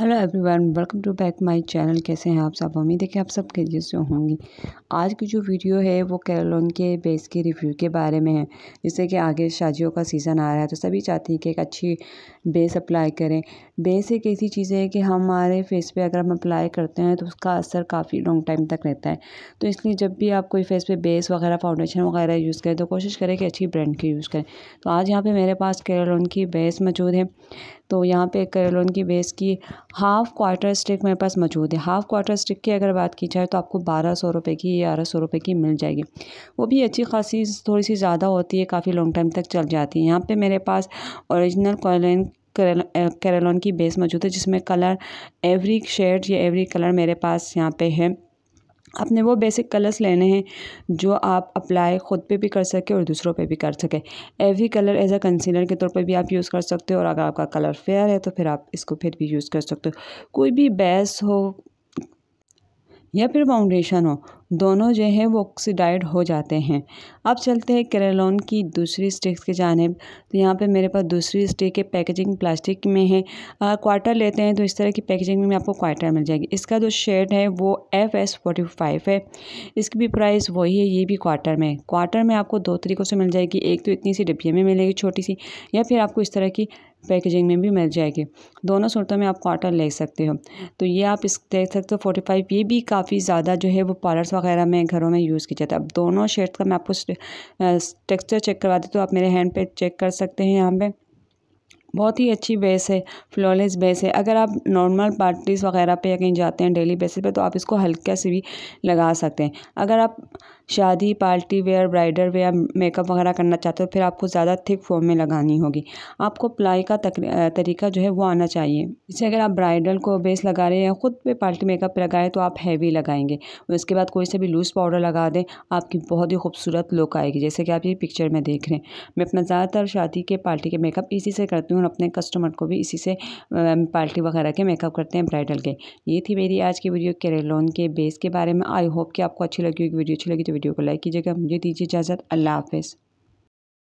hello everyone welcome to back my channel कैसे हैं आप सब उम्मीद है कि आप सब खैरियत से होंगी आज की जो वीडियो है वो केरलोन के बेस के रिव्यू के बारे में है जैसे कि आगे शादियों का सीज़न आ रहा है तो सभी चाहते हैं कि एक अच्छी बेस अप्लाई करें बेस एक ऐसी चीज़ है कि हमारे फेस पे अगर हम अप्लाई करते हैं तो उसका असर काफ़ी लॉन्ग टाइम तक रहता है तो इसलिए जब भी आप कोई फेस पर बेस वगैरह फाउंडेशन वगैरह यूज़ करें तो कोशिश करें कि अच्छी ब्रांड की यूज़ करें तो आज यहाँ पर मेरे पास कैलोन की बेस मौजूद है तो यहाँ पे करेलोन की बेस की हाफ़ क्वार्टर स्टिक मेरे पास मौजूद है हाफ़ क्वार्टर स्टिक की अगर बात की जाए तो आपको बारह सौ रुपये की ग्यारह सौ रुपये की मिल जाएगी वो भी अच्छी खासी थोड़ी सी ज़्यादा होती है काफ़ी लॉन्ग टाइम तक चल जाती है यहाँ पर मेरे पास औरिजिनल कॉलन करेलोन की बेस मौजूद है जिसमें कलर एवरी शेड या एवरी कलर मेरे पास यहाँ पे है आपने वो बेसिक कलर्स लेने हैं जो आप अप्लाई ख़ुद पे भी कर सके और दूसरों पे भी कर सके every colour as a concealer के तौर पे भी आप यूज़ कर सकते हो और अगर आपका कलर फेयर है तो फिर आप इसको फिर भी यूज़ कर सकते हो कोई भी बेस हो या फिर फाउंडेशन हो दोनों जो हैं वो ऑक्सीडाइड हो जाते हैं अब चलते हैं करेलोन की दूसरी स्टिक्स की जानब तो यहाँ पे मेरे पास दूसरी स्टिक है पैकेजिंग प्लास्टिक में है क्वार्टर लेते हैं तो इस तरह की पैकेजिंग में आपको क्वार्टर मिल जाएगी इसका जो शेड है वो एफ एस फोर्टी फाइव है इसकी भी प्राइस वही है ये भी क्वार्टर में क्वार्टर में आपको दो तरीक़ों से मिल जाएगी एक तो इतनी सी डिब्बे में मिलेगी छोटी सी या फिर आपको इस तरह की पैकेजिंग में भी मिल जाएगी दोनों सूरतों में आप क्वार्टर ले सकते हो तो ये आप इस देख सकते हो फोर्टी फाइव ये भी काफ़ी ज़्यादा जो है वो पार्लर्स वगैरह में घरों में यूज़ किया जाता है अब दोनों शर्ट का मैं आपको टेक्सचर चेक करवा देती तो आप मेरे हैंड पे चेक कर सकते हैं यहाँ पर बहुत ही अच्छी बेस है फ्लॉलेस बेस है अगर आप नॉर्मल पार्टीज़ वगैरह पे या कहीं जाते हैं डेली बेसिस पे तो आप इसको हल्का से भी लगा सकते हैं अगर आप शादी party wear bridal wear makeup वगैरह करना चाहते हो फिर आपको ज़्यादा थिक फॉर्म में लगानी होगी आपको प्लाई का तरीका जो है वो आना चाहिए जैसे अगर आप ब्राइडल को बेस लगा रहे हैं ख़ुद पे पार्टी मेकअप लगाएं तो आप हैवी लगाएंगे उसके बाद कोई से भी लूज़ पाउडर लगा दें आपकी बहुत ही खूबसूरत लुक आएगी जैसे कि आप ये पिक्चर में देख रहे हैं मैं अपना ज़्यादातर शादी के पार्टी के मेकअप इसी से करती हूँ और अपने कस्टमर को भी इसी से पार्टी वगैरह के मेकअप करते हैं ब्राइडल के ये थी मेरी आज की वीडियो केरेलोन के बेस के बारे में आई होप कि आपको अच्छी लगी होगी वीडियो अच्छी लगी तो वीडियो को लाइक कीजिएगा मुझे दीजिए इजाज़त अल्लाह हाफिज़